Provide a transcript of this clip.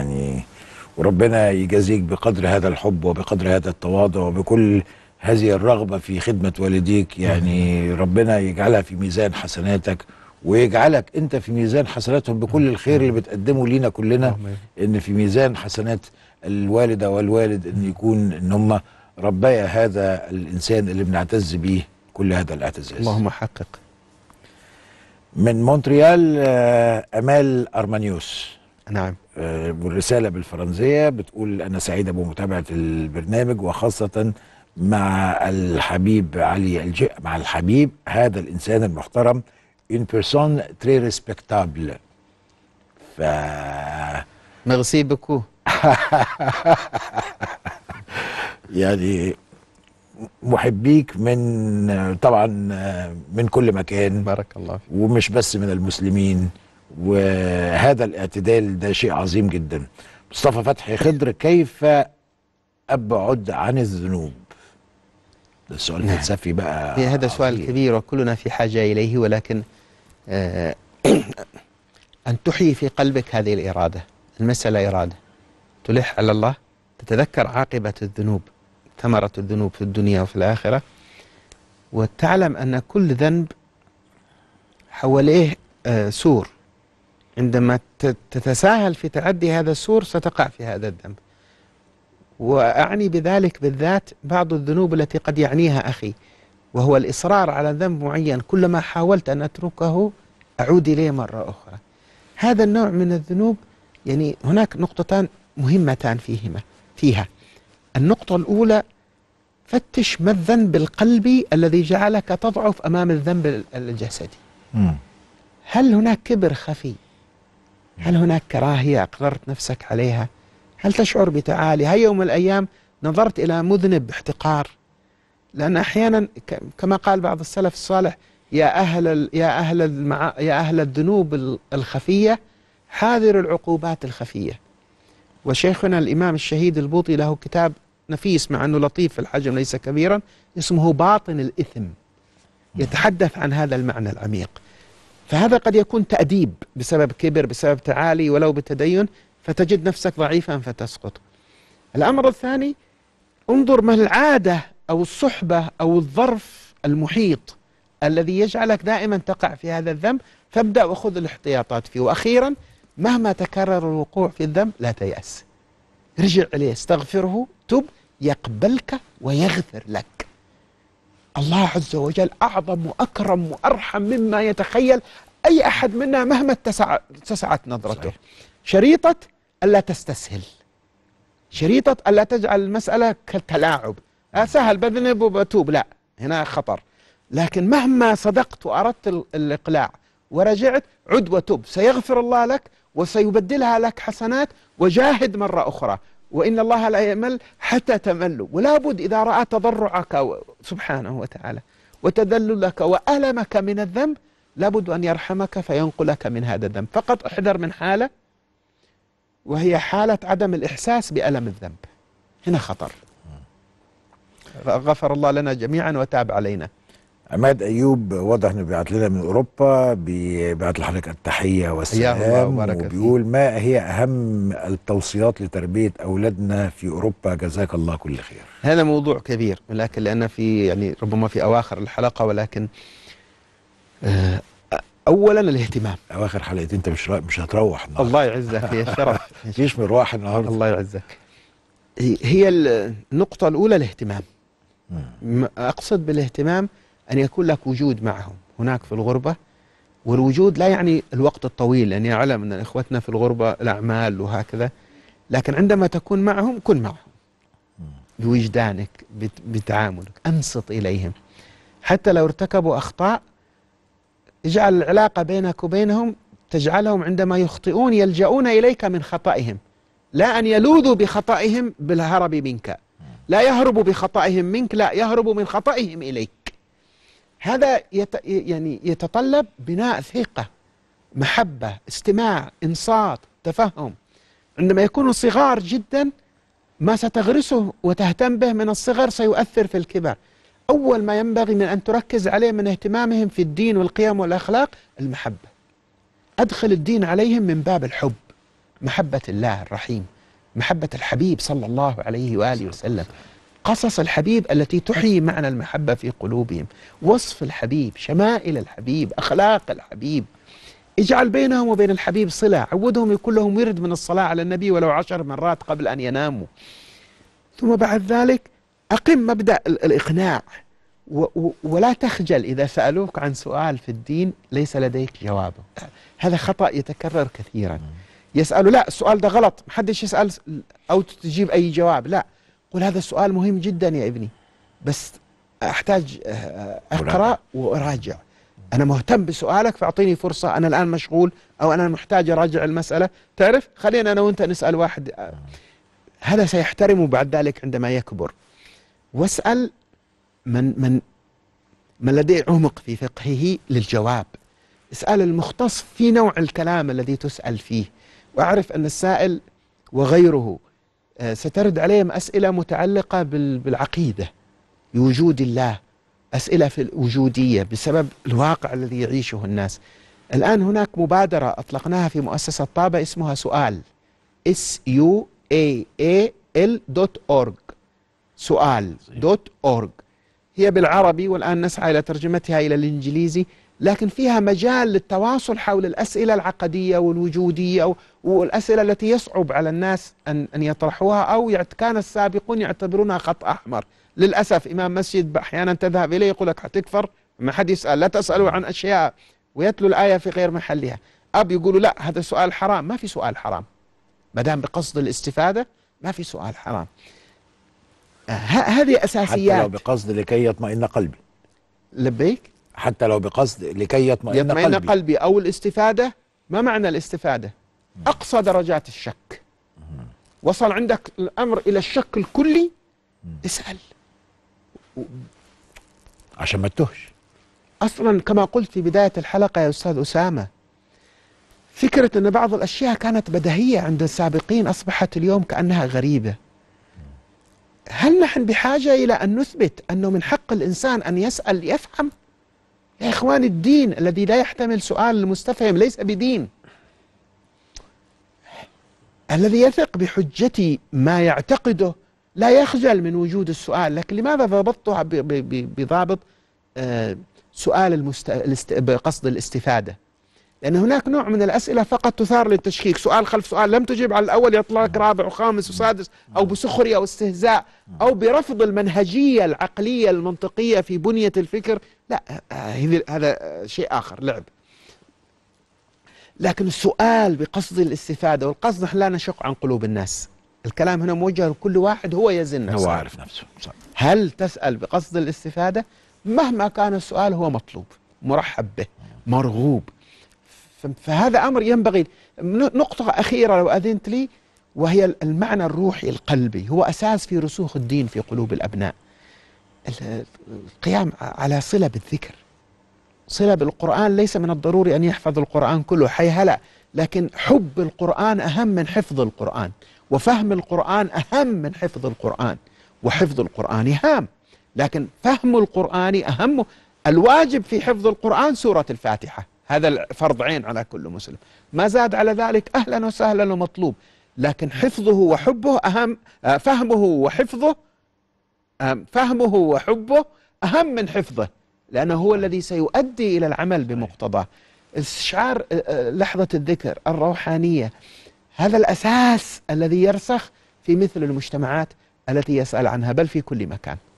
يعني وربنا يجازيك بقدر هذا الحب وبقدر هذا التواضع وبكل هذه الرغبة في خدمة والديك يعني ربنا يجعلها في ميزان حسناتك ويجعلك انت في ميزان حسناتهم بكل الخير اللي بتقدمه لينا كلنا ان في ميزان حسنات الوالده والوالد ان يكون ان هم ربايا هذا الانسان اللي بنعتز بيه كل هذا الاعتزاز اللهم حقق من مونتريال آه، امال ارمانيوس نعم والرسالة آه، بالفرنسية بتقول أنا سعيدة بمتابعة البرنامج وخاصة مع الحبيب علي الج... مع الحبيب هذا الإنسان المحترم إن بيرسون تري ريسبكتابل ف ميرسي بوكو يعني محبيك من طبعا من كل مكان بارك الله فيك ومش بس من المسلمين وهذا الاعتدال ده شيء عظيم جدا مصطفى فتحي خضر كيف ابعد عن الذنوب ده سؤال نعم. فلسفي بقى هذا سؤال كبير وكلنا في حاجه اليه ولكن آه ان تحيي في قلبك هذه الاراده المساله اراده تلح على الله تتذكر عاقبه الذنوب ثمره الذنوب في الدنيا وفي الاخره وتعلم ان كل ذنب حواليه آه سور عندما تتساهل في تعدي هذا السور ستقع في هذا الذنب وأعني بذلك بالذات بعض الذنوب التي قد يعنيها أخي وهو الإصرار على ذنب معين كلما حاولت أن أتركه أعود إليه مرة أخرى هذا النوع من الذنوب يعني هناك نقطتان مهمتان فيهما فيها النقطة الأولى فتش ما الذنب القلبي الذي جعلك تضعف أمام الذنب الجسدي هل هناك كبر خفي هل هناك كراهية أقررت نفسك عليها هل تشعر بتعالي هل يوم من الأيام نظرت إلى مذنب باحتقار لأن أحيانا كما قال بعض السلف الصالح يا أهل يا أهل المع... يا أهل الذنوب الخفية حاذر العقوبات الخفية وشيخنا الإمام الشهيد البوطي له كتاب نفيس مع أنه لطيف في الحجم ليس كبيرا اسمه باطن الإثم يتحدث عن هذا المعنى العميق فهذا قد يكون تأديب بسبب كبر بسبب تعالي ولو بتدين فتجد نفسك ضعيفا فتسقط الأمر الثاني انظر ما العادة أو الصحبة أو الظرف المحيط الذي يجعلك دائما تقع في هذا الذنب فابدأ وخذ الاحتياطات فيه وأخيرا مهما تكرر الوقوع في الذنب لا تيأس رجع إليه استغفره تب يقبلك ويغفر لك الله عز وجل أعظم وأكرم وأرحم مما يتخيل أي أحد منا مهما اتسعت نظرته صحيح. شريطة ألا تستسهل شريطة ألا تجعل المسألة كالتلاعب آه، سهل بذنب وبتوب لا هنا خطر لكن مهما صدقت وأردت الإقلاع ورجعت عد وتب سيغفر الله لك وسيبدلها لك حسنات وجاهد مرة أخرى وإن الله لا يمل حتى تملوا ولا بد إذا رأى تضرعك سبحانه وتعالى وتذللك وألمك من الذنب لابد أن يرحمك فينقلك من هذا الذنب فقط احذر من حالة وهي حالة عدم الإحساس بألم الذنب هنا خطر غفر الله لنا جميعا وتاب علينا عماد ايوب واضح انه بيبعت لنا من اوروبا بيبعت لحضرتك التحيه والسلام وبيقول ما هي اهم التوصيات لتربيه اولادنا في اوروبا جزاك الله كل خير. هذا موضوع كبير ولكن لان في يعني ربما في اواخر الحلقه ولكن آه، اولا الاهتمام اواخر حلقتين انت مش مش هتروح النهارده الله يعزك يا شرف مفيش مروح النهارده الله يعزك هي النقطه الاولى الاهتمام اقصد بالاهتمام أن يكون لك وجود معهم هناك في الغربة والوجود لا يعني الوقت الطويل لأني أعلم أن إخوتنا في الغربة الأعمال وهكذا لكن عندما تكون معهم كن معهم بوجدانك بتعاملك أنصت إليهم حتى لو ارتكبوا أخطاء اجعل العلاقة بينك وبينهم تجعلهم عندما يخطئون يلجؤون إليك من خطئهم لا أن يلوذوا بخطئهم بالهرب منك لا يهربوا بخطئهم منك لا يهربوا من خطئهم إليك هذا يت يعني يتطلب بناء ثقة محبة استماع إنصات تفهم عندما يكونوا صغار جدا ما ستغرسه وتهتم به من الصغر سيؤثر في الكبر أول ما ينبغي من أن تركز عليه من اهتمامهم في الدين والقيم والأخلاق المحبة أدخل الدين عليهم من باب الحب محبة الله الرحيم محبة الحبيب صلى الله عليه وآله وسلم قصص الحبيب التي تحيي معنى المحبة في قلوبهم وصف الحبيب شمائل الحبيب أخلاق الحبيب اجعل بينهم وبين الحبيب صلة عودهم يكون لهم ورد من الصلاة على النبي ولو عشر مرات قبل أن يناموا ثم بعد ذلك أقم مبدأ الإقناع ولا تخجل إذا سألوك عن سؤال في الدين ليس لديك جوابه هذا خطأ يتكرر كثيرا نعم. يسألوا لا السؤال ده غلط محدش يسأل أو تجيب أي جواب لا قل هذا السؤال مهم جدا يا ابني بس احتاج آه، آه، اقرا واراجع انا مهتم بسؤالك فاعطيني فرصه انا الان مشغول او انا محتاج اراجع المساله تعرف خلينا انا وانت نسال واحد آه، هذا سيحترمه بعد ذلك عندما يكبر واسال من من من لديه عمق في فقهه للجواب اسال المختص في نوع الكلام الذي تسال فيه واعرف ان السائل وغيره آه، سترد عليهم أسئلة متعلقة بالعقيدة بوجود الله أسئلة في الوجودية بسبب الواقع الذي يعيشه الناس الآن هناك مبادرة أطلقناها في مؤسسة طابة اسمها سؤال s u a a l دوت أورج سؤال دوت أورج هي بالعربي والآن نسعى إلى ترجمتها إلى الإنجليزي لكن فيها مجال للتواصل حول الأسئلة العقدية والوجودية والأسئلة التي يصعب على الناس أن أن يطرحوها أو كان السابقون يعتبرونها خط أحمر للأسف إمام مسجد أحيانا تذهب إليه يقول لك حتكفر ما حد يسأل لا تسألوا عن أشياء ويتلو الآية في غير محلها أب يقولوا لا هذا سؤال حرام ما في سؤال حرام ما دام بقصد الاستفادة ما في سؤال حرام آه، هذه أساسيات حتى لو بقصد لكي يطمئن قلبي لبيك حتى لو بقصد لكي يطمئن, يطمئن قلبي. قلبي أو الاستفادة ما معنى الاستفادة أقصى درجات الشك وصل عندك الأمر إلى الشك الكلي اسأل عشان ما تتهش أصلا كما قلت في بداية الحلقة يا أستاذ أسامة فكرة أن بعض الأشياء كانت بدهية عند السابقين أصبحت اليوم كأنها غريبة هل نحن بحاجة إلى أن نثبت أنه من حق الإنسان أن يسأل يفهم؟ يا إخوان الدين الذي لا يحتمل سؤال المستفهم ليس بدين الذي يثق بحجة ما يعتقده لا يخجل من وجود السؤال لكن لماذا ضبطتها بضابط آه، سؤال المست... قصد الاستفادة لأن هناك نوع من الأسئلة فقط تثار للتشكيك سؤال خلف سؤال لم تجيب على الأول يطلع لك رابع وخامس وسادس أو بسخرية واستهزاء أو برفض المنهجية العقلية المنطقية في بنية الفكر لا هذا شيء آخر لعب لكن السؤال بقصد الاستفادة والقصد نحن لا نشق عن قلوب الناس الكلام هنا موجه لكل واحد هو يزن نفسه هو عارف نفسه هل تسأل بقصد الاستفادة مهما كان السؤال هو مطلوب مرحب به مرغوب فهذا أمر ينبغي نقطة أخيرة لو أذنت لي وهي المعنى الروحي القلبي هو أساس في رسوخ الدين في قلوب الأبناء القيام على صلة بالذكر صلة بالقرآن ليس من الضروري أن يحفظ القرآن كله حي هلا لكن حب القرآن أهم من حفظ القرآن وفهم القرآن أهم من حفظ القرآن وحفظ القرآن هام لكن فهم القرآن أهم الواجب في حفظ القرآن سورة الفاتحة هذا الفرض عين على كل مسلم ما زاد على ذلك أهلا وسهلا ومطلوب لكن حفظه وحبه أهم آه، فهمه وحفظه فهمه وحبه أهم من حفظه لأنه هو الذي سيؤدي إلى العمل بمقتضاه استشعار لحظة الذكر الروحانية هذا الأساس الذي يرسخ في مثل المجتمعات التي يسأل عنها بل في كل مكان